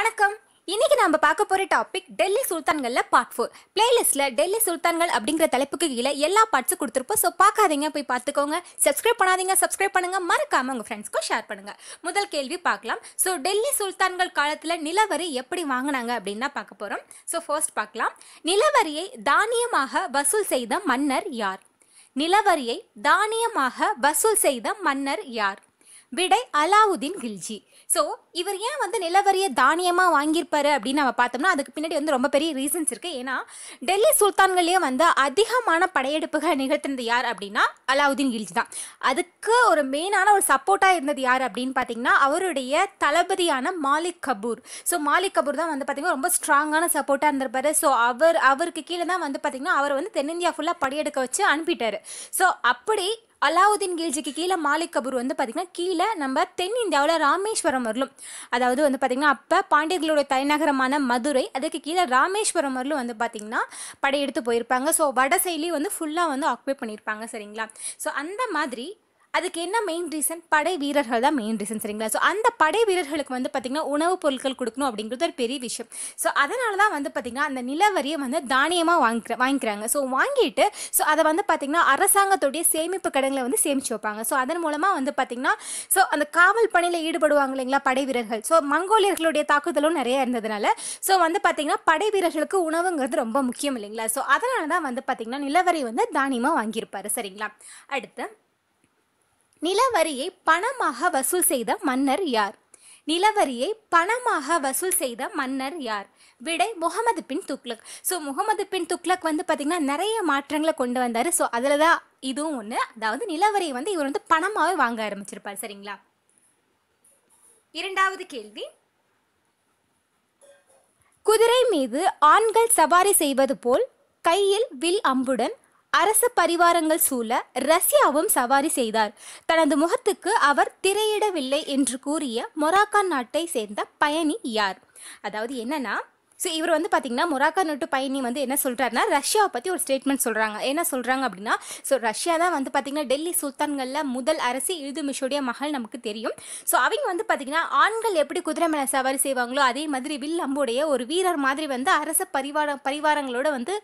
வணக்கம் இன்னைக்கு நம்ம பார்க்க போற டாபிக் டெல்லி சுல்தான்கள்ல பார்ட் ஃபோர் பிளேலிஸ்ட்ல டெல்லி சுல்தான்கள் அப்படிங்கிற தலைப்புக்கு கீழே எல்லா பார்ட்ஸும் கொடுத்துருப்போம் ஸோ பார்க்காதீங்க போய் பார்த்துக்கோங்க சப்ஸ்கிரைப் பண்ணாதீங்க சப்ஸ்கிரைப் பண்ணுங்க மறக்காம உங்க ஃப்ரெண்ட்ஸ்க்கும் ஷேர் பண்ணுங்க முதல் கேள்வி பார்க்கலாம் ஸோ டெல்லி சுல்தான்கள் காலத்துல நிலவரி எப்படி வாங்கினாங்க தான் பார்க்க போறோம் ஸோ ஃபர்ஸ்ட் பார்க்கலாம் நிலவரியை தானியமாக வசூல் செய்த மன்னர் யார் நிலவரியை தானியமாக வசூல் செய்த மன்னர் யார் விடை அலாவுதீன் கில்ஜி ஸோ இவர் ஏன் வந்து நிலவரிய தானியமாக வாங்கியிருப்பாரு அப்படின்னு நம்ம பார்த்தோம்னா அதுக்கு பின்னாடி வந்து ரொம்ப பெரிய ரீசன்ஸ் இருக்குது ஏன்னா டெல்லி சுல்தான்கள்லேயே வந்து அதிகமான படையெடுப்புகள் நிகழ்த்தினது யார் அப்படின்னா அலாவுதீன் கில்ஜி தான் அதுக்கு ஒரு மெயினான ஒரு சப்போர்ட்டாக இருந்தது யார் அப்படின்னு பார்த்தீங்கன்னா அவருடைய தளபதியான மாலிக் கபூர் ஸோ மாலிக் கபூர் தான் வந்து பார்த்தீங்கன்னா ரொம்ப ஸ்ட்ராங்கான சப்போர்ட்டாக இருந்திருப்பாரு ஸோ அவர் அவருக்கு கீழே தான் வந்து பார்த்திங்கன்னா அவர் வந்து தென்னிந்தியா ஃபுல்லாக படையெடுக்க வச்சு அனுப்பிட்டாரு ஸோ அப்படி அலாவுதீன் கில்ஜிக்கு கீழே மாலிக் கபூர் வந்து பார்த்திங்கன்னா கீழே நம்ம தென்னிந்தியாவில் ராமேஸ்வரம் வரலும் அதாவது வந்து பார்த்திங்கன்னா அப்போ பாண்டியர்களுடைய தலைநகரமான மதுரை அதுக்கு கீழே ராமேஸ்வரம் வரலும் வந்து பார்த்திங்கன்னா படையெடுத்து போயிருப்பாங்க ஸோ வட வந்து ஃபுல்லாக வந்து ஆக்குபை பண்ணியிருப்பாங்க சரிங்களா ஸோ அந்த மாதிரி அதுக்கு என்ன மெயின் ரீசன் படை வீரர்கள் தான் மெயின் ரீசன் சரிங்களா ஸோ அந்த படை வீரர்களுக்கு வந்து பார்த்திங்கன்னா உணவுப் பொருட்கள் கொடுக்கணும் அப்படிங்கிறது ஒரு பெரிய விஷயம் ஸோ அதனால தான் வந்து பார்த்திங்கன்னா அந்த நிலவரியை வந்து தானியமாக வாங்கிக்கிற வாங்கிக்கிறாங்க ஸோ வாங்கிட்டு ஸோ அதை வந்து பார்த்திங்கன்னா அரசாங்கத்துடைய சேமிப்பு கடங்களை வந்து சேமித்து வைப்பாங்க ஸோ அதன் மூலமாக வந்து பார்த்திங்கன்னா ஸோ அந்த காவல் பணியில் ஈடுபடுவாங்க இல்லைங்களா படை வீரர்கள் ஸோ மங்கோலியர்களுடைய தாக்குதலும் நிறைய இருந்ததுனால ஸோ வந்து பார்த்திங்கன்னா படை வீரர்களுக்கு உணவுங்கிறது ரொம்ப முக்கியம் இல்லைங்களா ஸோ அதனால தான் வந்து பார்த்திங்கன்னா நிலவரி வந்து தானியமாக வாங்கியிருப்பார் சரிங்களா அடுத்து நிலவரியை பணமாக வசூல் செய்த மன்னர் யார் நிலவரியை பணமாக வசூல் செய்த மன்னர் யார் விடை முகமது பின் துக்லக் ஸோ முகமது பின் துக்லக் வந்து பார்த்திங்கன்னா நிறைய மாற்றங்களை கொண்டு வந்தார் ஸோ அதில் தான் இதுவும் ஒன்று அதாவது நிலவரியை வந்து இவர் வந்து பணமாகவே வாங்க ஆரம்பிச்சிருப்பார் சரிங்களா இரண்டாவது கேள்வி குதிரை மீது ஆண்கள் சவாரி செய்வது போல் கையில் வில் அம்புடன் அரச பரிவாரங்கள் சூழ ரஷ்யாவும் சவாரி செய்தார் தனது முகத்துக்கு அவர் திரையிடவில்லை என்று கூறிய மொராக்கான் நாட்டை சேர்ந்த பயணி யார் அதாவது என்னன்னா ஸோ இவர் வந்து பார்த்தீங்கன்னா மொராக்கா நோட்டு பயணி வந்து என்ன சொல்கிறாருன்னா ரஷ்யாவை பற்றி ஒரு ஸ்டேட்மெண்ட் சொல்கிறாங்க என்ன சொல்கிறாங்க அப்படின்னா ஸோ ரஷ்யா தான் வந்து பார்த்திங்கன்னா டெல்லி சுல்தான்களில் முதல் அரசு இழுது மிஷோடைய மகள் நமக்கு தெரியும் ஸோ அவங்க வந்து பார்த்திங்கன்னா ஆண்கள் எப்படி குதிரை மேலே சவாரி செய்வாங்களோ அதே மாதிரி வில் அம்புடைய ஒரு வீரர் மாதிரி வந்து அரச பரிவார பரிவாரங்களோட வந்து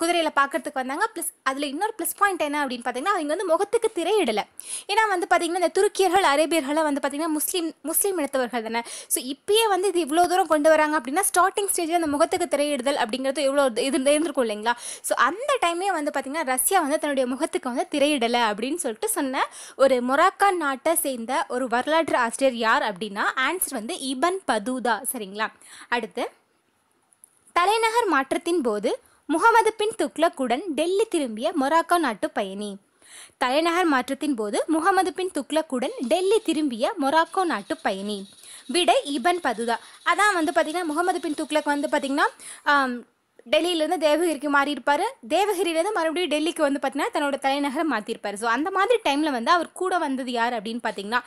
குதிரையில் பார்க்கறதுக்கு வந்தாங்க ப்ளஸ் அதில் இன்னொரு ப்ளஸ் பாயிண்ட் என்ன அப்படின்னு பார்த்தீங்கன்னா அவங்க வந்து முகத்துக்கு திரையிடலை ஏன்னா வந்து பார்த்திங்கன்னா இந்த துருக்கியர்கள் அரேபியர்களை வந்து பார்த்திங்கன்னா முஸ்லீம் முஸ்லீம் இனத்தவர்கள் தானே ஸோ இப்பயே வந்து இது இவ்வளோ தூரம் கொண்டு வராங்க அப்படின்னா ஸ்டார்டிங் ஸ்டேஜ் ஸ்டேஜில் அந்த முகத்துக்கு திரையிடுதல் அப்படிங்கிறது எவ்வளோ இது இருந்திருக்கும் இல்லைங்களா ஸோ அந்த டைமே வந்து பார்த்திங்கன்னா ரஷ்யா வந்து தன்னுடைய முகத்துக்கு வந்து திரையிடலை அப்படின்னு சொல்லிட்டு சொன்ன ஒரு மொராக்கா நாட்டை சேர்ந்த ஒரு வரலாற்று ஆசிரியர் யார் அப்படின்னா ஆன்சர் வந்து இபன் பதுதா சரிங்களா அடுத்து தலைநகர் மாற்றத்தின் போது முகமது பின் துக்ளக்குடன் டெல்லி திரும்பிய மொராக்கா நாட்டு பயணி தலைநகர் மாற்றத்தின் போது முகமது பின் துக்ளக்குடன் டெல்லி திரும்பிய மொராக்கோ நாட்டு பயணி விடை இபன் பதுதா அதான் வந்து பார்த்தீங்கன்னா முகமது பின் துக்ளக் வந்து பார்த்தீங்கன்னா டெல்லியிலேருந்து தேவகிரிக்கு மாறியிருப்பார் தேவகிரியிலேருந்து மறுபடியும் டெல்லிக்கு வந்து பார்த்தீங்கன்னா தன்னோட தலைநகரை மாற்றிருப்பார் ஸோ அந்த மாதிரி டைமில் வந்து அவர் கூட வந்தது யார் அப்படின்னு பார்த்தீங்கன்னா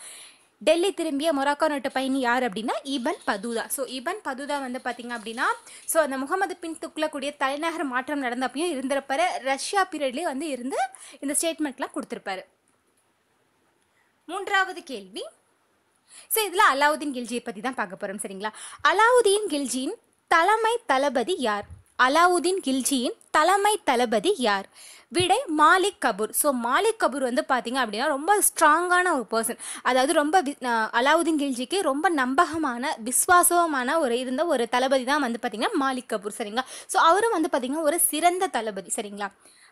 டெல்லி திரும்பிய மொராக்கோ நாட்டு பயணி யார் அப்படின்னா Ibn Battuta so Ibn Battuta வந்து பார்த்திங்க அப்படின்னா ஸோ அந்த முகமது பின் கூடிய தலைநகர் மாற்றம் நடந்த நடந்தப்பையும் இருந்திருப்பாரு ரஷ்யா பீரியட்லேயே வந்து இருந்து இந்த ஸ்டேட்மெண்ட்லாம் கொடுத்துருப்பாரு மூன்றாவது கேள்வி ஸோ இதில் அலாவுதீன் கில்ஜியை பற்றி தான் பார்க்க போகிறோம் சரிங்களா அலாவுதீன் கில்ஜியின் தலைமை தளபதி யார் அலாவுதீன் கில்ஜியின் தலைமை தளபதி யார் விடை மாலிக் கபூர் ஸோ மாலிக் கபூர் வந்து பார்த்தீங்க அப்படின்னா ரொம்ப ஸ்ட்ராங்கான ஒரு பர்சன் அதாவது ரொம்ப அலாவுதீன் கில்ஜிக்கு ரொம்ப நம்பகமான விஸ்வாசமான ஒரு இருந்த ஒரு தளபதி தான் வந்து பார்த்தீங்கன்னா மாலிக் கபூர் சரிங்களா ஸோ அவரும் வந்து பார்த்தீங்கன்னா ஒரு சிறந்த தளபதி சரிங்களா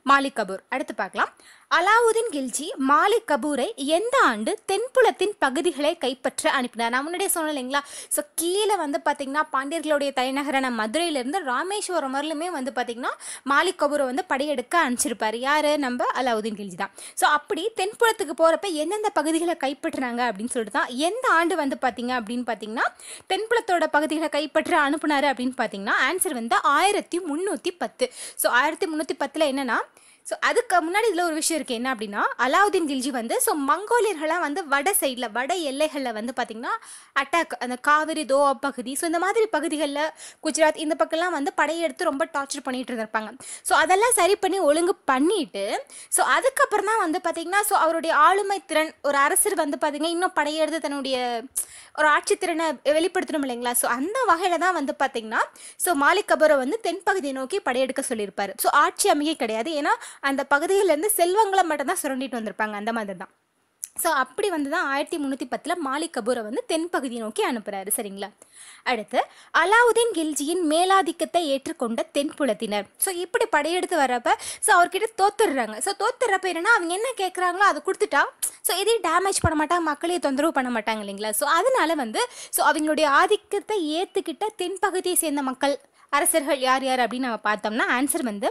மாலிக் கபூர் அடுத்து பார்க்கலாம் அலாவுதீன் கில்ஜி மாலிக் கபூரை எந்த ஆண்டு தென்புலத்தின் பகுதிகளை கைப்பற்ற அனுப்பினார் நான் முன்னாடியே சொன்னேன் இல்லைங்களா ஸோ கீழே வந்து பார்த்திங்கன்னா பாண்டியர்களுடைய தலைநகரான மதுரையிலேருந்து ராமேஸ்வரம் வரலுமே வந்து பார்த்தீங்கன்னா மாலிக் கபூரை வந்து படையெடுக்க அனுப்பிச்சிருப்பார் யார் நம்ம அலாவுதீன் கில்ஜி தான் ஸோ அப்படி தென்புலத்துக்கு போகிறப்ப எந்தெந்த பகுதிகளை கைப்பற்றினாங்க அப்படின்னு சொல்லிட்டு தான் எந்த ஆண்டு வந்து பார்த்திங்க அப்படின்னு பார்த்தீங்கன்னா தென்புலத்தோட பகுதிகளை கைப்பற்ற அனுப்புனார் அப்படின்னு பார்த்தீங்கன்னா ஆன்சர் வந்து ஆயிரத்தி முந்நூற்றி பத்து ஸோ ஆயிரத்தி முந்நூற்றி பத்தில் என்னென்னா ஸோ அதுக்கு முன்னாடி இதில் ஒரு விஷயம் இருக்குது என்ன அப்படின்னா அலாவுதீன் கில்ஜி வந்து ஸோ மங்கோலியர்கள்லாம் வந்து வட சைடில் வட எல்லைகளில் வந்து பார்த்திங்கன்னா அட்டாக் அந்த காவிரி தோவா பகுதி ஸோ இந்த மாதிரி பகுதிகளில் குஜராத் இந்த பக்கம்லாம் வந்து படையெடுத்து ரொம்ப டார்ச்சர் பண்ணிகிட்டு இருந்திருப்பாங்க ஸோ அதெல்லாம் சரி பண்ணி ஒழுங்கு பண்ணிட்டு ஸோ அதுக்கப்புறம் தான் வந்து பார்த்திங்கன்னா ஸோ அவருடைய ஆளுமை திறன் ஒரு அரசர் வந்து பார்த்திங்கன்னா இன்னும் படையெடுத்து தன்னுடைய ஒரு ஆட்சித்திறனை வெளிப்படுத்தணும் இல்லைங்களா ஸோ அந்த வகையில் தான் வந்து பார்த்திங்கன்னா ஸோ மாலிக் கபரை வந்து தென்பகுதியை நோக்கி படையெடுக்க சொல்லியிருப்பார் ஸோ ஆட்சி அமையே கிடையாது ஏன்னா அந்த பகுதியிலேருந்து செல்வங்களை மட்டும்தான் சுரண்டிட்டு வந்திருப்பாங்க அந்த மாதிரி தான் ஸோ அப்படி வந்து தான் ஆயிரத்தி முந்நூற்றி பத்தில் மாலிக் கபூரை வந்து தென்பகுதியை நோக்கி அனுப்புகிறாரு சரிங்களா அடுத்து அலாவுதீன் கில்ஜியின் மேலாதிக்கத்தை ஏற்றுக்கொண்ட தென்புலத்தினர் ஸோ இப்படி படையெடுத்து வர்றப்ப ஸோ அவர்கிட்ட தோத்துடுறாங்க ஸோ தோத்துறப்ப என்னென்னா அவங்க என்ன கேட்குறாங்களோ அதை கொடுத்துட்டா ஸோ இதே டேமேஜ் பண்ண மாட்டாங்க மக்களையும் தொந்தரவு பண்ண மாட்டாங்க இல்லைங்களா ஸோ அதனால வந்து ஸோ அவங்களுடைய ஆதிக்கத்தை ஏற்றுக்கிட்ட தென்பகுதியை சேர்ந்த மக்கள் அரசர்கள் யார் யார் அப்படின்னு நம்ம பார்த்தோம்னா ஆன்சர் வந்து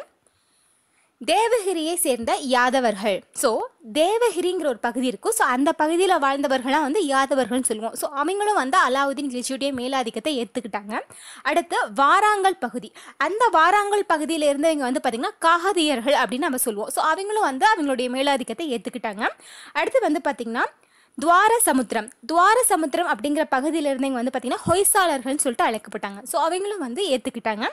தேவகிரியை சேர்ந்த யாதவர்கள் ஸோ தேவகிரிங்கிற ஒரு பகுதி இருக்கும் ஸோ அந்த பகுதியில் வாழ்ந்தவர்களாக வந்து யாதவர்கள்னு சொல்லுவோம் ஸோ அவங்களும் வந்து அலாவுதீன் கிளிச்சியுடைய மேலாதிக்கத்தை ஏற்றுக்கிட்டாங்க அடுத்து வாராங்கல் பகுதி அந்த வாராங்கல் பகுதியில் இருந்தவங்க வந்து பார்த்திங்கன்னா காகதியர்கள் அப்படின்னு நம்ம சொல்லுவோம் ஸோ அவங்களும் வந்து அவங்களுடைய மேலாதிக்கத்தை ஏற்றுக்கிட்டாங்க அடுத்து வந்து பார்த்திங்கன்னா துவார சமுத்திரம் துவார சமுத்திரம் அப்படிங்கிற பகுதியிலிருந்து இங்கே வந்து பார்த்திங்கன்னா ஹொய்சாளர்கள்னு சொல்லிட்டு அழைக்கப்பட்டாங்க ஸோ அவங்களும் வந்து ஏற்றுக்கிட்டாங்க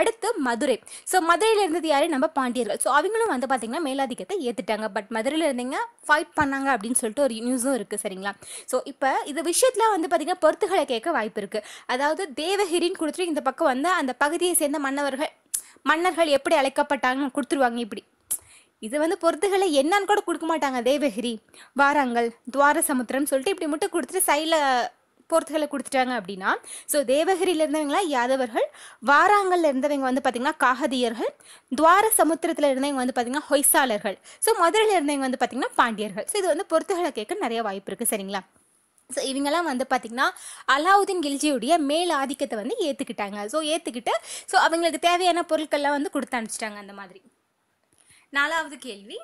அடுத்து மதுரை ஸோ மதுரையிலிருந்து இருந்தது யாரே நம்ம பாண்டியர்கள் ஸோ அவங்களும் வந்து பார்த்தீங்கன்னா மேலாதிக்கத்தை ஏற்றுட்டாங்க பட் மதுரையில் இருந்தீங்க ஃபைட் பண்ணாங்க அப்படின்னு சொல்லிட்டு ஒரு நியூஸும் இருக்குது சரிங்களா ஸோ இப்போ இந்த விஷயத்தில் வந்து பார்த்திங்கன்னா பொறுத்துகளை கேட்க வாய்ப்பு இருக்குது அதாவது தேவகிரின்னு கொடுத்துட்டு இந்த பக்கம் வந்து அந்த பகுதியை சேர்ந்த மன்னவர்கள் மன்னர்கள் எப்படி அழைக்கப்பட்டாங்கன்னு கொடுத்துருவாங்க இப்படி இது வந்து பொறுத்துகளை என்னன்னு கூட கொடுக்க மாட்டாங்க தேவகிரி வாராங்கல் துவார சமுத்திரம் சொல்லிட்டு இப்படி மட்டும் கொடுத்துட்டு சைடில் பொருத்துகளை கொடுத்துட்டாங்க அப்படின்னா ஸோ தேவகிரியில் இருந்தவங்களா யாதவர்கள் வாராங்கல்ல இருந்தவங்க வந்து பார்த்திங்கன்னா காகதியர்கள் துவார சமுத்திரத்தில் இருந்தவங்க வந்து பார்த்திங்கன்னா ஹொய்சாலர்கள் ஸோ மதுரையில் இருந்தவங்க வந்து பார்த்திங்கன்னா பாண்டியர்கள் ஸோ இது வந்து பொறுத்துகளை கேட்க நிறைய வாய்ப்பு இருக்குது சரிங்களா ஸோ இவங்கெல்லாம் வந்து பார்த்திங்கன்னா அலாவுதீன் கில்ஜியுடைய மேல் ஆதிக்கத்தை வந்து ஏற்றுக்கிட்டாங்க ஸோ ஏற்றுக்கிட்டு ஸோ அவங்களுக்கு தேவையான பொருட்கள்லாம் வந்து கொடுத்து அனுப்பிச்சிட்டாங்க அந்த மாதிரி நாலாவது கேள்வி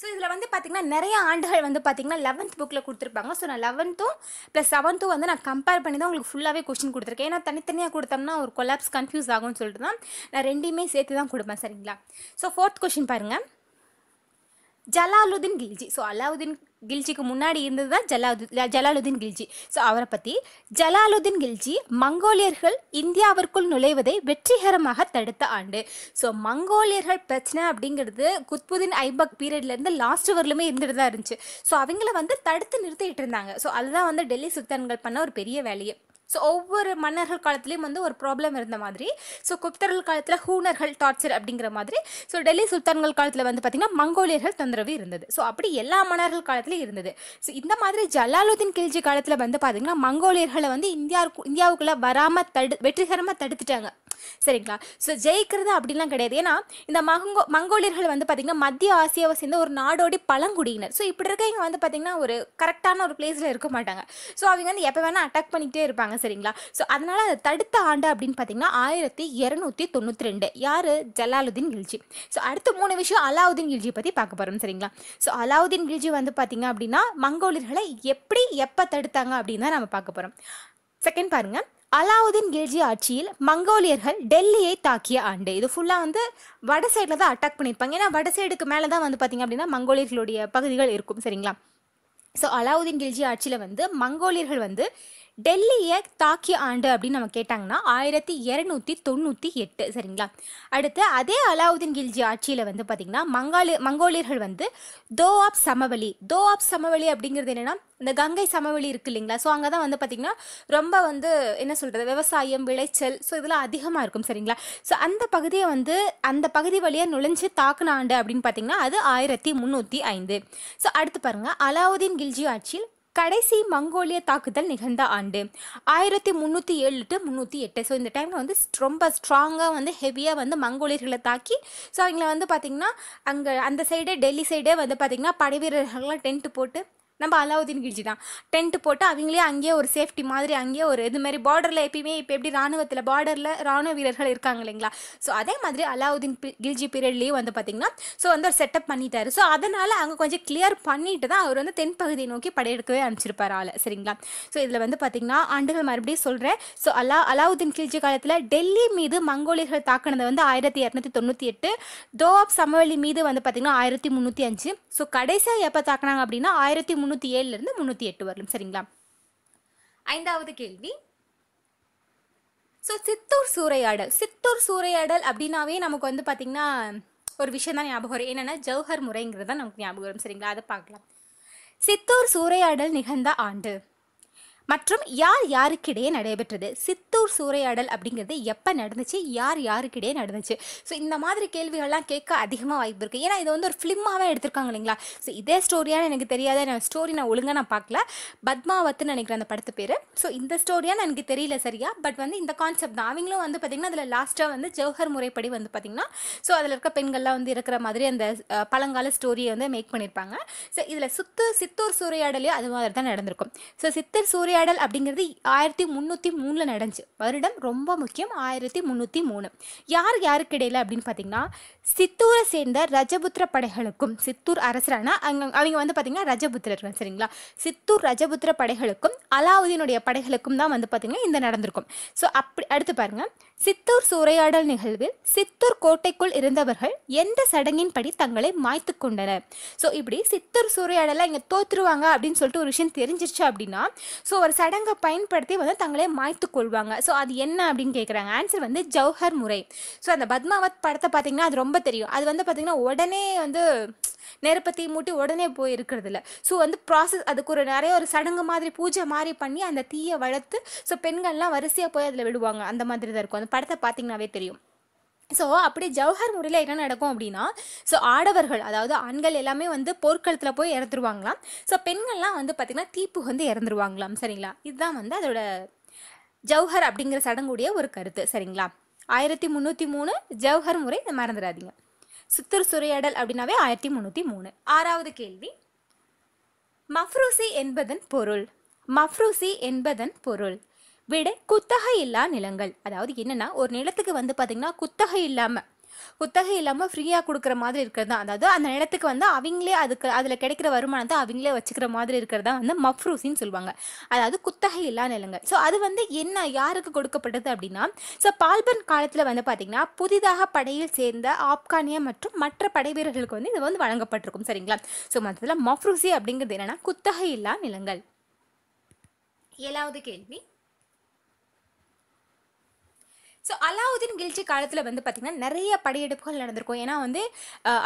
ஸோ இதில் வந்து பார்த்திங்கன்னா நிறைய ஆண்டுகள் வந்து பார்த்திங்கன்னா லெவன்த் புக்கில் கொடுத்துருப்பாங்க ஸோ நான் லெவன்த்தும் ப்ளஸ் செவன்த்தும் வந்து நான் கம்பேர் பண்ணி தான் உங்களுக்கு ஃபுல்லாகவே கொஸ்டின் கொடுத்துருக்கேன் ஏன்னா தனித்தனியாக கொடுத்தோம்னா ஒரு கொலாப்ஸ் கன்ஃபியூஸ் ஆகும்னு சொல்லிட்டு தான் நான் ரெண்டையுமே சேர்த்து தான் கொடுப்பேன் சரிங்களா ஸோ ஃபோர்த் கொஷின் பாருங்கள் ஜலாலுதீன் கில்ஜி ஸோ அலாவுதீன் கில்ஜிக்கு முன்னாடி இருந்தது தான் ஜலாது ஜலாலுதீன் கில்ஜி ஸோ அவரை பற்றி ஜலாலுதீன் கில்ஜி மங்கோலியர்கள் இந்தியாவிற்குள் நுழைவதை வெற்றிகரமாக தடுத்த ஆண்டு ஸோ மங்கோலியர்கள் பிரச்சனை அப்படிங்கிறது குத்புதீன் ஐபக் பீரியட்லேருந்து லாஸ்ட் வரலுமே இருந்துட்டு தான் இருந்துச்சு ஸோ அவங்கள வந்து தடுத்து நிறுத்திட்டு இருந்தாங்க ஸோ அதுதான் வந்து டெல்லி சுல்தான்கள் பண்ண ஒரு பெரிய வேலையை ஸோ ஒவ்வொரு மன்னர்கள் காலத்துலேயும் வந்து ஒரு ப்ராப்ளம் இருந்த மாதிரி ஸோ குப்தர்கள் காலத்தில் ஹூனர்கள் டார்ச்சர் அப்படிங்கிற மாதிரி ஸோ டெல்லி சுல்தான்கள் காலத்தில் வந்து பார்த்திங்கன்னா மங்கோலியர்கள் தொந்தரவு இருந்தது ஸோ அப்படி எல்லா மன்னர்கள் காலத்துலேயும் இருந்தது ஸோ இந்த மாதிரி ஜலாலுதீன் கில்ஜி காலத்தில் வந்து பார்த்திங்கன்னா மங்கோலியர்களை வந்து இந்தியாவுக்கு இந்தியாவுக்குள்ளே வராமல் தடு வெற்றிகரமாக தடுத்துட்டாங்க சரிங்களா ஸோ ஜெயிக்கிறது அப்படிலாம் கிடையாது ஏன்னா இந்த மங்கோ மங்கோலியர்கள் வந்து பார்த்திங்கன்னா மத்திய ஆசியாவை சேர்ந்த ஒரு நாடோடி பழங்குடியினர் ஸோ இப்படி இங்கே வந்து பார்த்திங்கன்னா ஒரு கரெக்டான ஒரு பிளேஸில் இருக்க மாட்டாங்க ஸோ அவங்க வந்து எப்போ வேணால் அட்டாக் பண்ணிக்கிட்டே இருப்பாங்க சரிங்களா ஸோ அதனால் அதை தடுத்த ஆண்டு அப்படின்னு பார்த்திங்கன்னா ஆயிரத்தி இரநூத்தி தொண்ணூற்றி ரெண்டு யார் ஜலாலுதீன் கில்ஜி ஸோ அடுத்த மூணு விஷயம் அலாவுதீன் கில்ஜி பற்றி பார்க்க போகிறோம் சரிங்களா ஸோ அலாவுதீன் கில்ஜி வந்து பார்த்திங்க அப்படின்னா மங்கோலியர்களை எப்படி எப்போ தடுத்தாங்க அப்படின்னு தான் நம்ம பார்க்க போகிறோம் செகண்ட் பாருங்கள் அலாவுதீன் கில்ஜி ஆட்சியில் மங்கோலியர்கள் டெல்லியை தாக்கிய ஆண்டு இது ஃபுல்லாக வந்து வட சைடில் தான் அட்டாக் பண்ணியிருப்பாங்க ஏன்னா வட சைடுக்கு மேலே தான் வந்து பார்த்திங்க அப்படின்னா மங்கோலியர்களுடைய பகுதிகள் இருக்கும் சரிங்களா ஸோ அலாவுதீன் கில்ஜி ஆட்சியில் வந்து மங்கோலியர்கள் வந்து டெல்லியை தாக்கிய ஆண்டு அப்படின்னு நம்ம கேட்டாங்கன்னா ஆயிரத்தி இரநூத்தி தொண்ணூற்றி எட்டு சரிங்களா அடுத்து அதே அலாவுதீன் கில்ஜி ஆட்சியில் வந்து பார்த்திங்கன்னா மங்காலி மங்கோலியர்கள் வந்து தோஆப் சமவெளி தோஆப் சமவெளி அப்படிங்கிறது என்னென்னா இந்த கங்கை சமவெளி இருக்குது இல்லைங்களா ஸோ அங்கே தான் வந்து பார்த்திங்கன்னா ரொம்ப வந்து என்ன சொல்கிறது விவசாயம் விளைச்சல் ஸோ இதெல்லாம் அதிகமாக இருக்கும் சரிங்களா ஸோ அந்த பகுதியை வந்து அந்த பகுதி வழியாக நுழைஞ்சு தாக்குன ஆண்டு அப்படின்னு பார்த்திங்கன்னா அது ஆயிரத்தி முந்நூற்றி ஐந்து ஸோ அடுத்து பாருங்கள் அலாவுதீன் கில்ஜி ஆட்சியில் கடைசி மங்கோலிய தாக்குதல் நிகழ்ந்த ஆண்டு ஆயிரத்தி முந்நூற்றி ஏழு டு முந்நூற்றி எட்டு ஸோ இந்த டைமில் வந்து ரொம்ப ஸ்ட்ராங்காக வந்து ஹெவியாக வந்து மங்கோலியர்களை தாக்கி ஸோ அவங்கள வந்து பார்த்திங்கன்னா அங்கே அந்த சைடே டெல்லி சைடே வந்து பார்த்திங்கன்னா படை வீரர்கள்லாம் டென்ட் போட்டு நம்ம அலாவுதீன் கில்ஜி தான் டென்ட் போட்டு அவங்களே அங்கேயே ஒரு சேஃப்டி மாதிரி அங்கேயே ஒரு இது மாதிரி பார்டரில் எப்பயுமே இப்போ எப்படி ராணுவத்தில் பார்டரில் ராணுவ வீரர்கள் இருக்காங்க இல்லைங்களா ஸோ அதே மாதிரி அலாவுதீன் கில்ஜி பீரியட்லேயே வந்து பார்த்திங்கன்னா ஸோ வந்து ஒரு செட்டப் பண்ணிட்டாரு ஸோ அதனால் அங்கே கொஞ்சம் கிளியர் பண்ணிட்டு தான் அவர் வந்து தென்பகுதியை நோக்கி படையெடுக்கவே அனுப்பிச்சிருப்பார் ஆள் சரிங்களா ஸோ இதில் வந்து பார்த்திங்கன்னா ஆண்டுகள் மறுபடியும் சொல்கிறேன் ஸோ அலா அலாவுதீன் கில்ஜி காலத்தில் டெல்லி மீது மங்கோலியர்கள் தாக்கினது வந்து ஆயிரத்தி இரநூத்தி தொண்ணூற்றி எட்டு தோவாப் சமவெளி மீது வந்து பார்த்தீங்கன்னா ஆயிரத்தி முந்நூற்றி அஞ்சு ஸோ கடைசியாக எப்போ தாக்கினாங்க அப்படின்னா ஆயிரத்தி முந்நூற்றி ஏழுலேருந்து முந்நூற்றி எட்டு வரலும் சரிங்களா ஐந்தாவது கேள்வி ஸோ சித்தூர் சூறையாடல் சித்தூர் சூறையாடல் அப்படின்னாவே நமக்கு வந்து பார்த்திங்கன்னா ஒரு விஷயம் தான் ஞாபகம் வரும் என்னென்னா ஜவஹர் முறைங்கிறது தான் நமக்கு ஞாபகம் வரும் சரிங்களா அதை பார்க்கலாம் சித்தூர் சூறையாடல் நிகழ்ந்த ஆண்டு மற்றும் யார் யாருக்கிடையே நடைபெற்றது சித்தூர் சூறையாடல் அப்படிங்கிறது எப்போ நடந்துச்சு யார் யாருக்கிடையே நடந்துச்சு ஸோ இந்த மாதிரி கேள்விகள்லாம் கேட்க அதிகமாக வாய்ப்பு இருக்குது ஏன்னா இது வந்து ஒரு ஃபிலிமாகவே எடுத்திருக்காங்க இல்லைங்களா ஸோ இதே ஸ்டோரியாக எனக்கு தெரியாத நான் ஸ்டோரி நான் ஒழுங்காக நான் பார்க்கல பத்மாவத்துன்னு நினைக்கிறேன் அந்த படத்து பேர் ஸோ இந்த ஸ்டோரியாக எனக்கு தெரியல சரியா பட் வந்து இந்த கான்செப்ட் தான் அவங்களும் வந்து பார்த்திங்கன்னா அதில் லாஸ்ட்டாக வந்து ஜவஹர் முறைப்படி வந்து பார்த்திங்கன்னா ஸோ அதில் இருக்க பெண்கள்லாம் வந்து இருக்கிற மாதிரி அந்த பழங்கால ஸ்டோரியை வந்து மேக் பண்ணியிருப்பாங்க ஸோ இதில் சுத்து சித்தூர் சூறையாடலே அது மாதிரி தான் நடந்திருக்கும் ஸோ சித்தூர் சூரிய உரையாடல் அப்படிங்கிறது ஆயிரத்தி முந்நூற்றி மூணில் நடந்துச்சு வருடம் ரொம்ப முக்கியம் ஆயிரத்தி முந்நூற்றி மூணு யார் யாருக்கு இடையில் அப்படின்னு பார்த்தீங்கன்னா சித்தூரை சேர்ந்த ரஜபுத்திர படைகளுக்கும் சித்தூர் அரசரானா அங்க அவங்க வந்து பார்த்தீங்கன்னா ரஜபுத்திரர்கள் சரிங்களா சித்தூர் ரஜபுத்திர படைகளுக்கும் அலாவுதீனுடைய படைகளுக்கும் தான் வந்து பார்த்தீங்கன்னா இந்த நடந்திருக்கும் ஸோ அப்படி அடுத்து பாருங்க சித்தூர் சூறையாடல் நிகழ்வில் சித்தூர் கோட்டைக்குள் இருந்தவர்கள் எந்த சடங்கின்படி தங்களை மாய்த்து கொண்டனர் ஸோ இப்படி சித்தூர் சூறையாடலை இங்கே தோத்துருவாங்க அப்படின்னு சொல்லிட்டு ஒரு விஷயம் தெரிஞ்சிருச்சு அப்படின்னா ஸோ ஒரு சடங்கை பயன்படுத்தி வந்து தங்களே மாய்த்து கொள்வாங்க ஸோ அது என்ன அப்படின்னு கேட்குறாங்க ஆன்சர் வந்து ஜவஹர் முறை ஸோ அந்த பத்மாவத் படத்தை பார்த்தீங்கன்னா அது ரொம்ப ரொம்ப தெரியும் அது வந்து பார்த்தீங்கன்னா உடனே வந்து நெருப்பத்தி மூட்டி உடனே போய் இருக்கிறது இல்லை ஸோ வந்து ப்ராசஸ் அதுக்கு ஒரு நிறைய ஒரு சடங்கு மாதிரி பூஜை மாதிரி பண்ணி அந்த தீயை வளர்த்து ஸோ பெண்கள்லாம் வரிசையாக போய் அதில் விடுவாங்க அந்த மாதிரி தான் இருக்கும் அந்த படத்தை பார்த்தீங்கன்னாவே தெரியும் ஸோ அப்படி ஜவஹர் முறையில் என்ன நடக்கும் அப்படின்னா ஸோ ஆடவர்கள் அதாவது ஆண்கள் எல்லாமே வந்து போர்க்களத்தில் போய் இறந்துருவாங்களாம் ஸோ பெண்கள்லாம் வந்து பார்த்திங்கன்னா தீப்பு வந்து இறந்துருவாங்களாம் சரிங்களா இதுதான் வந்து அதோட ஜவஹர் அப்படிங்கிற சடங்குடைய ஒரு கருத்து சரிங்களா ஆயிரத்தி முந்நூற்றி மூணு ஜவஹர் முறை மறந்துடாதீங்க சித்தர் சுரையாடல் அப்படின்னாவே ஆயிரத்தி முந்நூற்றி மூணு ஆறாவது கேள்வி மஃப்ரூசி என்பதன் பொருள் மஃப்ரூசி என்பதன் பொருள் விட குத்தகை இல்லா நிலங்கள் அதாவது என்னென்னா ஒரு நிலத்துக்கு வந்து பார்த்திங்கன்னா குத்தகை இல்லாமல் குத்தகை இல்லாமல் ஃப்ரீயாக கொடுக்குற மாதிரி இருக்கிறது தான் அதாவது அந்த நிலத்துக்கு வந்து அவங்களே அதுக்கு அதில் கிடைக்கிற வருமானத்தை அவங்களே வச்சுக்கிற மாதிரி இருக்கிறதா வந்து மஃப்ரூசின்னு சொல்லுவாங்க அதாவது குத்தகை இல்லா நிலங்கள் ஸோ அது வந்து என்ன யாருக்கு கொடுக்கப்பட்டது அப்படின்னா ஸோ பால்பன் காலத்தில் வந்து பார்த்திங்கன்னா புதிதாக படையில் சேர்ந்த ஆப்கானிய மற்றும் மற்ற படை வீரர்களுக்கு வந்து இது வந்து வழங்கப்பட்டிருக்கும் சரிங்களா ஸோ மொத்தத்தில் மஃப்ரூசி அப்படிங்கிறது என்னென்னா குத்தகை இல்லா நிலங்கள் ஏழாவது கேள்வி ஸோ அலாவுதீன் கில்ஜி காலத்தில் வந்து பார்த்திங்கன்னா நிறைய படையெடுப்புகள் நடந்திருக்கும் ஏன்னா வந்து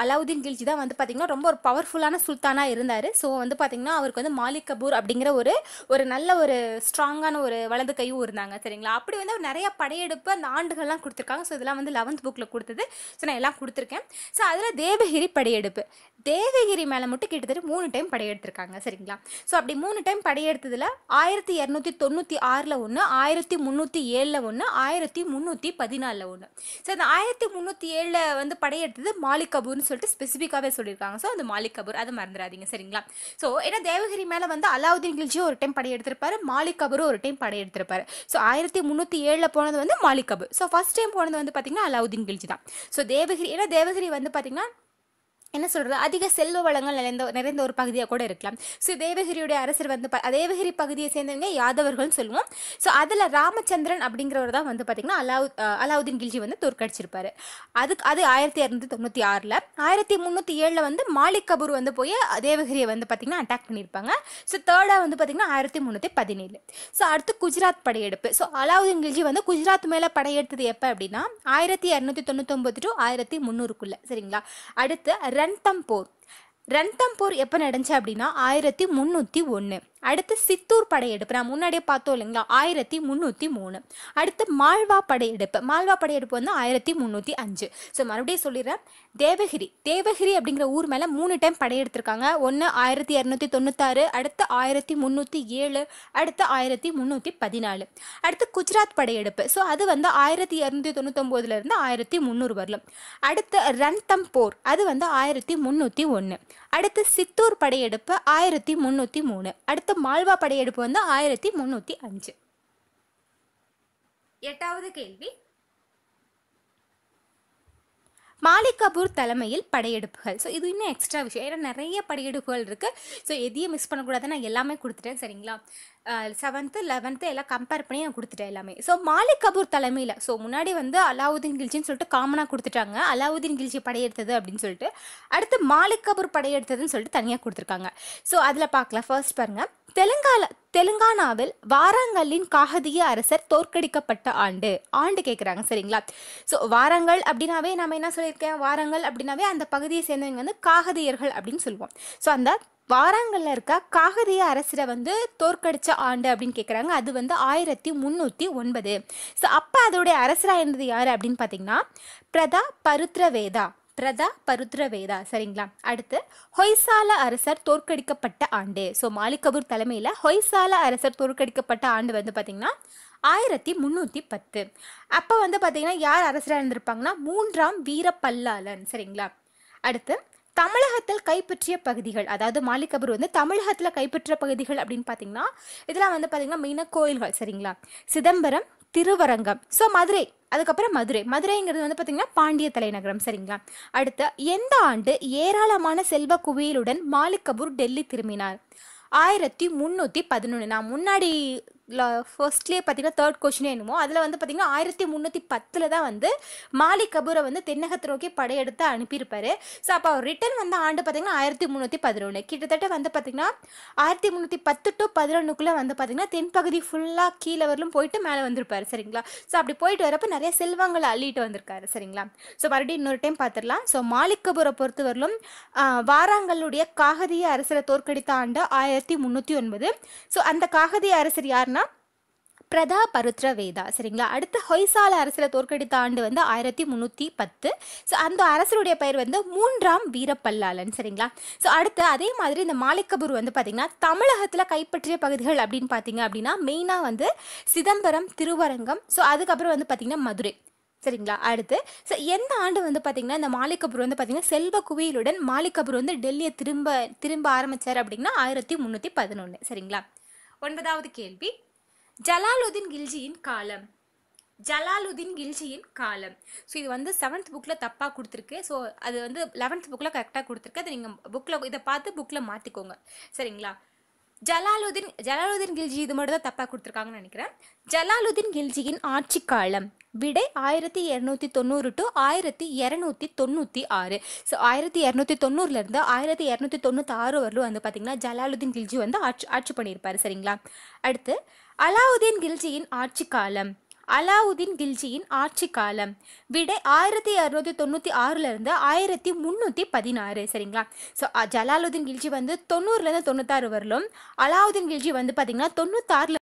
அலாவுதீன் கில்ஜி தான் வந்து பார்த்திங்கன்னா ரொம்ப ஒரு பவர்ஃபுல்லான சுல்தானாக இருந்தார் ஸோ வந்து பார்த்திங்கன்னா அவருக்கு வந்து மாலிக் கபூர் அப்படிங்கிற ஒரு ஒரு நல்ல ஒரு ஸ்ட்ராங்கான ஒரு வலது கையும் இருந்தாங்க சரிங்களா அப்படி வந்து அவர் நிறைய படையெடுப்பு அந்த ஆண்டுகள்லாம் கொடுத்துருக்காங்க ஸோ இதெல்லாம் வந்து லெவன்த் புக்கில் கொடுத்தது ஸோ நான் எல்லாம் கொடுத்துருக்கேன் ஸோ அதில் தேவகிரி படையெடுப்பு தேவகிரி மேலே மட்டும் கிட்டத்தட்ட மூணு டைம் படையெடுத்திருக்காங்க சரிங்களா ஸோ அப்படி மூணு டைம் படையெடுத்ததில் ஆயிரத்தி இரநூத்தி தொண்ணூற்றி ஆறில் ஒன்று ஆயிரத்தி முந்நூற்றி ஏழில் ஒன்று ஆயிரத்தி முந்நூறு முந்நூற்றி பதினாலில் ஒன்று ஸோ அந்த ஆயிரத்தி முந்நூற்றி ஏழில் வந்து படையெடுத்தது மாலிக் கபூர்னு சொல்லிட்டு ஸ்பெசிஃபிக்காகவே சொல்லியிருக்காங்க ஸோ அந்த மாலிக் கபூர் அதை மறந்துடாதீங்க சரிங்களா ஸோ ஏன்னா தேவகிரி மேலே வந்து அலாவுதீன் கில்ஜியும் ஒரு டைம் படையெடுத்திருப்பாரு மாலிக் கபூரும் ஒரு டைம் படையெடுத்திருப்பாரு ஸோ ஆயிரத்தி முந்நூற்றி ஏழில் போனது வந்து Malik Kafur so first time போனது வந்து பார்த்தீங்கன்னா அலாவுதீன் கில்ஜி தான் ஸோ தேவகிரி ஏன்னா தேவகிரி வந்து பார்த்தீங்கன்னா என்ன சொல்கிறது அதிக செல்வ வளங்கள் நிறைந்த நிறைந்த ஒரு பகுதியாக கூட இருக்கலாம் ஸோ தேவகிரியுடைய அரசர் வந்து ப தேவகிரி பகுதியை சேர்ந்தவங்க யாதவர்கள்னு சொல்லுவோம் ஸோ அதில் ராமச்சந்திரன் அப்படிங்கிறவர் தான் வந்து பார்த்திங்கன்னா அலாவு அலாவுதீன் கில்ஜி வந்து தோற்கடிச்சிருப்பார் அதுக்கு அது ஆயிரத்தி இரநூத்தி தொண்ணூற்றி ஆறில் ஆயிரத்தி முந்நூற்றி ஏழில் வந்து மாலிக் கபூர் வந்து போய் தேவகிரியை வந்து பார்த்திங்கன்னா அட்டாக் பண்ணியிருப்பாங்க ஸோ தேர்டாக வந்து பார்த்திங்கன்னா ஆயிரத்தி முந்நூற்றி பதினேழு ஸோ அடுத்து குஜராத் படையெடுப்பு ஸோ அலாவுதீன் கில்ஜி வந்து குஜராத் மேலே படையெடுத்தது எப்போ அப்படின்னா ஆயிரத்தி இரநூத்தி தொண்ணூத்தொம்பது டு ஆயிரத்தி முந்நூறுக்குள்ளே சரிங்களா அடுத்து ரன்தம்போர் ரன்தம்போர் எப்போ நடந்துச்சு அப்படின்னா ஆயிரத்தி முந்நூற்றி ஒன்று அடுத்து சித்தூர் படையெடுப்பு நான் முன்னாடியே பார்த்தோம் இல்லைங்களா ஆயிரத்தி முந்நூற்றி மூணு அடுத்து மால்வா படையெடுப்பு மால்வா படையெடுப்பு வந்து ஆயிரத்தி முந்நூற்றி அஞ்சு ஸோ மறுபடியும் சொல்லிடுறேன் தேவகிரி தேவகிரி அப்படிங்கிற ஊர் மேலே மூணு டைம் படையெடுத்திருக்காங்க ஒன்று ஆயிரத்தி இரநூத்தி தொண்ணூத்தாறு அடுத்து ஆயிரத்தி முந்நூற்றி ஏழு அடுத்து ஆயிரத்தி முந்நூற்றி பதினாலு அடுத்து குஜராத் படையெடுப்பு ஸோ அது வந்து ஆயிரத்தி இரநூத்தி தொண்ணூத்தொம்போதுலேருந்து ஆயிரத்தி முந்நூறு வரலும் அடுத்து ரன்தம் போர் அது வந்து ஆயிரத்தி முந்நூற்றி ஒன்று அடுத்து சித்தூர் படையெடுப்பு ஆயிரத்தி முந்நூற்றி மூணு அடுத்து அடுத்த மால்வா படையெடுப்பு வந்து ஆயிரத்தி முந்நூற்றி அஞ்சு எட்டாவது கேள்வி கபூர் தலைமையில் படையெடுப்புகள் ஸோ இது இன்னும் எக்ஸ்ட்ரா விஷயம் ஏன்னா நிறைய படையெடுப்புகள் இருக்குது ஸோ எதையும் மிஸ் பண்ணக்கூடாது நான் எல்லாமே கொடுத்துட்டேன் சரிங்களா செவன்த்து லெவன்த்து எல்லாம் கம்பேர் பண்ணி நான் கொடுத்துட்டேன் எல்லாமே ஸோ மாலிக் கபூர் தலைமையில் ஸோ முன்னாடி வந்து அலாவுதீன் கில்ஜின்னு சொல்லிட்டு காமனாக கொடுத்துட்டாங்க அலாவுதீன் கில்ஜி படையெடுத்தது அப்படின்னு சொல்லிட்டு அடுத்து மாலிக் கபூர் படையெடுத்ததுன்னு சொல்லிட்டு தனியாக கொடுத்துருக்காங்க ஸோ அதில் பார்க்கலாம் ஃபர்ஸ்ட் பாருங்கள் தெலுங்கானா தெலுங்கானாவில் வாராங்கல்லின் காகதிய அரசர் தோற்கடிக்கப்பட்ட ஆண்டு ஆண்டு கேட்குறாங்க சரிங்களா ஸோ வாரங்கள் அப்படின்னாவே நம்ம என்ன சொல்லியிருக்கேன் வாரங்கள் அப்படின்னாவே அந்த பகுதியை சேர்ந்தவங்க வந்து காகதியர்கள் அப்படின்னு சொல்லுவோம் ஸோ அந்த வாராங்கல்ல இருக்க காகதிய அரசரை வந்து தோற்கடிச்ச ஆண்டு அப்படின்னு கேட்குறாங்க அது வந்து ஆயிரத்தி முந்நூற்றி ஒன்பது ஸோ அப்போ அதோடைய அரசராக இருந்தது யார் அப்படின்னு பார்த்தீங்கன்னா பிரதா பருத்ரவேதா பிரதா பருத்ரவேதா சரிங்களா அடுத்து ஹொய்சால அரசர் தோற்கடிக்கப்பட்ட ஆண்டு ஸோ மாலிகபூர் தலைமையில் ஹொய்சால அரசர் தோற்கடிக்கப்பட்ட ஆண்டு வந்து பார்த்திங்கன்னா ஆயிரத்தி முந்நூற்றி பத்து அப்போ வந்து பார்த்திங்கன்னா யார் அரசராக இருந்திருப்பாங்கன்னா மூன்றாம் வீரப்பல்லாளன் சரிங்களா அடுத்து தமிழகத்தில் கைப்பற்றிய பகுதிகள் அதாவது மாலிகபூர் வந்து தமிழகத்தில் கைப்பற்றிய பகுதிகள் அப்படின்னு பார்த்தீங்கன்னா இதெல்லாம் வந்து பார்த்தீங்கன்னா மெயினாக கோயில்கள் சரிங்களா சிதம்பரம் திருவரங்கம் ஸோ மதுரை அதுக்கப்புறம் மதுரை மதுரைங்கிறது வந்து பார்த்தீங்கன்னா பாண்டிய தலைநகரம் சரிங்களா அடுத்து எந்த ஆண்டு ஏராளமான செல்வ குவியலுடன் மாலிகபூர் டெல்லி திரும்பினார் ஆயிரத்தி முந்நூற்றி பதினொன்று நான் முன்னாடி ஃபர்ஸ்ட்லேயே பார்த்தீங்கன்னா தேர்ட் கொஷினே என்னமோ அதில் வந்து பார்த்தீங்கன்னா ஆயிரத்தி முந்நூற்றி பத்தில் தான் வந்து மாலிக் கபூரை வந்து தென்னகத்தை நோக்கி படையெடுத்து அனுப்பியிருப்பார் ஸோ அப்போ அவர் ரிட்டர்ன் வந்த ஆண்டு பார்த்தீங்கன்னா ஆயிரத்தி முந்நூற்றி பதினொன்று கிட்டத்தட்ட வந்து பார்த்தீங்கன்னா ஆயிரத்தி முந்நூற்றி பத்து டு பதினொன்றுக்குள்ளே வந்து பார்த்தீங்கன்னா தென்பகுதி ஃபுல்லாக கீழே வரலும் போயிட்டு மேலே வந்திருப்பார் சரிங்களா ஸோ அப்படி போயிட்டு வரப்போ நிறைய செல்வங்களை அள்ளிட்டு வந்திருக்காரு சரிங்களா ஸோ மறுபடியும் இன்னொரு டைம் பார்த்துடலாம் ஸோ மாலிக் கபூரை பொறுத்தவரையிலும் வாராங்கல்லுடைய காகதிய அரசரை தோற்கடித்த ஆண்டு ஆயிரத்தி முந்நூற்றி ஒன்பது ஸோ அந்த காகதிய அரசர் யாருன்னா பிரதா பருத்ர வேதா சரிங்களா அடுத்து ஹொய்சால அரசில் தோற்கடித்த ஆண்டு வந்து ஆயிரத்தி முந்நூற்றி பத்து ஸோ அந்த அரசருடைய பெயர் வந்து மூன்றாம் வீரப்பல்லாளன் சரிங்களா ஸோ அடுத்து அதே மாதிரி இந்த மாலிக்கபூர் வந்து பார்த்திங்கன்னா தமிழகத்தில் கைப்பற்றிய பகுதிகள் அப்படின்னு பார்த்தீங்க அப்படின்னா மெயினாக வந்து சிதம்பரம் திருவரங்கம் ஸோ அதுக்கப்புறம் வந்து பார்த்தீங்கன்னா மதுரை சரிங்களா அடுத்து ஸோ எந்த ஆண்டு வந்து பார்த்தீங்கன்னா இந்த மாலிகபுர் வந்து பார்த்தீங்கன்னா செல்வ குவியலுடன் மாலிகபுர் வந்து டெல்லியை திரும்ப திரும்ப ஆரம்பித்தார் அப்படின்னா ஆயிரத்தி முந்நூற்றி பதினொன்று சரிங்களா ஒன்பதாவது கேள்வி ஜலாலுதீன் கில்ஜியின் காலம் ஜலாலுதீன் கில்ஜியின் காலம் ஸோ இது வந்து செவன்த் புக்கில் தப்பாக கொடுத்துருக்கு ஸோ அது வந்து லெவன்த் புக்கில் கரெக்டாக கொடுத்துருக்கு அதை நீங்கள் புக்கில் இதை பார்த்து புக்கில் மாற்றிக்கோங்க சரிங்களா ஜலாலுதீன் ஜலாலுதீன் கில்ஜி இது மட்டும் தான் தப்பாக கொடுத்துருக்காங்கன்னு நினைக்கிறேன் ஜலாலுதீன் கில்ஜியின் ஆட்சி காலம் விடை ஆயிரத்தி இரநூத்தி தொண்ணூறு டு ஆயிரத்தி இரநூத்தி தொண்ணூற்றி ஆறு ஸோ ஆயிரத்தி இரநூத்தி தொண்ணூறுலேருந்து ஆயிரத்தி இரநூத்தி தொண்ணூற்றி ஆறு வரலும் வந்து பார்த்தீங்கன்னா ஜலாலுதீன் கில்ஜி வந்து ஆட்சி ஆட்சி பண்ணியிருப்பார் சரிங்களா அடுத்து அலாவுதீன் கில்ஜியின் ஆட்சி காலம் அலாவுதீன் கில்ஜியின் ஆட்சி காலம் விடை ஆயிரத்தி இரநூத்தி தொண்ணூற்றி இருந்து ஆயிரத்தி முந்நூற்றி பதினாறு சரிங்களா ஸோ ஜலாலுதீன் கில்ஜி வந்து தொண்ணூறுலேருந்து தொண்ணூத்தாறு வரலும் அலாவுதீன் கில்ஜி வந்து பார்த்திங்கன்னா தொண்ணூத்தாறில்